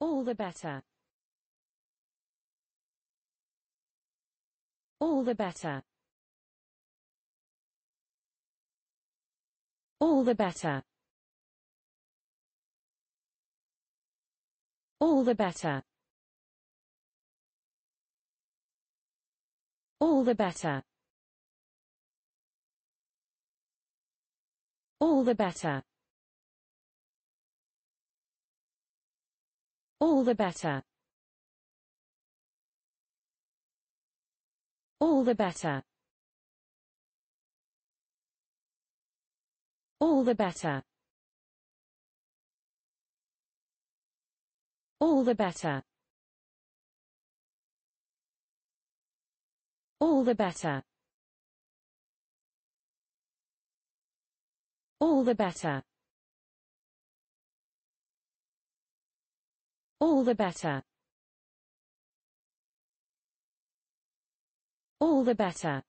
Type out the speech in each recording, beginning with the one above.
All the better. All the better. All the better. All the better. All the better. All the better. All the better. All the better. All the better. All the better. All the better. All the better. All the better. All the better.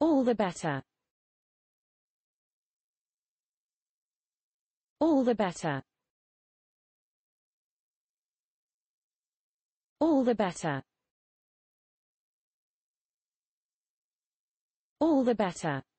All the better. All the better. All the better. All the better.